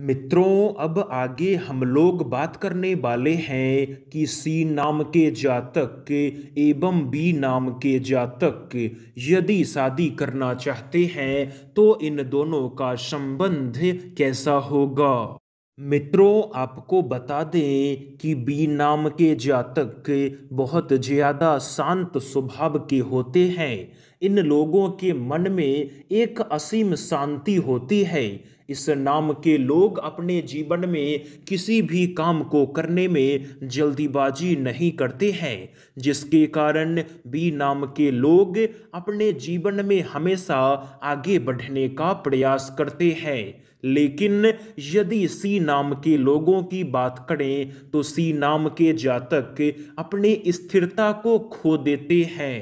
मित्रों अब आगे हम लोग बात करने वाले हैं कि सी नाम के जातक एवं बी नाम के जातक यदि शादी करना चाहते हैं तो इन दोनों का संबंध कैसा होगा मित्रों आपको बता दें कि बी नाम के जातक बहुत ज़्यादा शांत स्वभाव के होते हैं इन लोगों के मन में एक असीम शांति होती है इस नाम के लोग अपने जीवन में किसी भी काम को करने में जल्दीबाजी नहीं करते हैं जिसके कारण बी नाम के लोग अपने जीवन में हमेशा आगे बढ़ने का प्रयास करते हैं लेकिन यदि सी नाम के लोगों की बात करें तो सी नाम के जातक अपने स्थिरता को खो देते हैं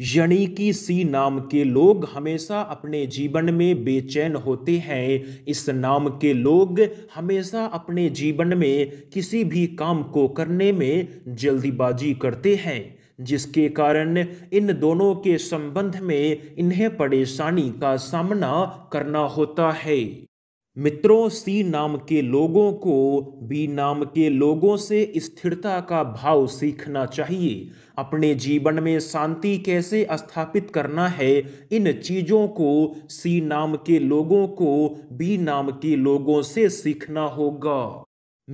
कि सी नाम के लोग हमेशा अपने जीवन में बेचैन होते हैं इस नाम के लोग हमेशा अपने जीवन में किसी भी काम को करने में जल्दीबाजी करते हैं जिसके कारण इन दोनों के संबंध में इन्हें परेशानी का सामना करना होता है मित्रों सी नाम के लोगों को बी नाम के लोगों से स्थिरता का भाव सीखना चाहिए अपने जीवन में शांति कैसे स्थापित करना है इन चीज़ों को सी नाम के लोगों को बी नाम के लोगों से सीखना होगा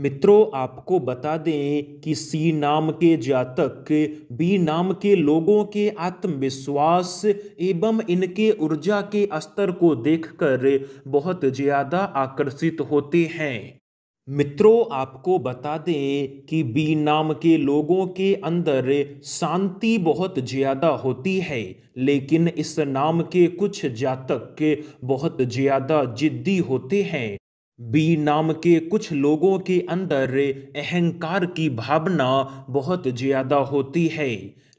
मित्रों आपको बता दें कि सी नाम के जातक बी नाम के लोगों के आत्मविश्वास एवं इनके ऊर्जा के स्तर को देखकर बहुत ज़्यादा आकर्षित होते हैं मित्रों आपको बता दें कि बी नाम के लोगों के अंदर शांति बहुत ज़्यादा होती है लेकिन इस नाम के कुछ जातक बहुत ज़्यादा जिद्दी होते हैं बी नाम के कुछ लोगों के अंदर अहंकार की भावना बहुत ज़्यादा होती है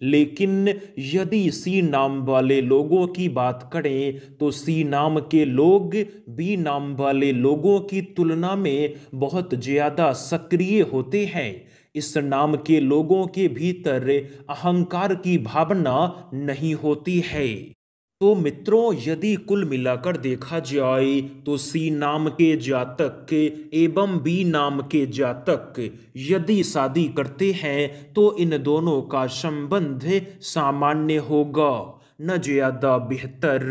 लेकिन यदि सी नाम वाले लोगों की बात करें तो सी नाम के लोग बी नाम वाले लोगों की तुलना में बहुत ज़्यादा सक्रिय होते हैं इस नाम के लोगों के भीतर अहंकार की भावना नहीं होती है तो मित्रों यदि कुल मिलाकर देखा जाए तो सी नाम के जातक एवं बी नाम के जातक यदि शादी करते हैं तो इन दोनों का संबंध सामान्य होगा न ज़्यादा बेहतर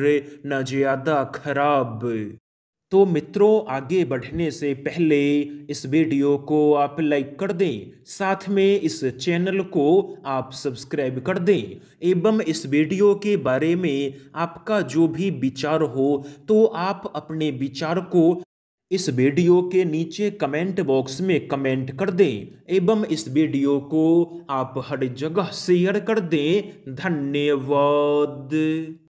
न ज़्यादा खराब तो मित्रों आगे बढ़ने से पहले इस वीडियो को आप लाइक कर दें साथ में इस चैनल को आप सब्सक्राइब कर दें एवं इस वीडियो के बारे में आपका जो भी विचार हो तो आप अपने विचार को इस वीडियो के नीचे कमेंट बॉक्स में कमेंट कर दें एवं इस वीडियो को आप हर जगह शेयर कर दें धन्यवाद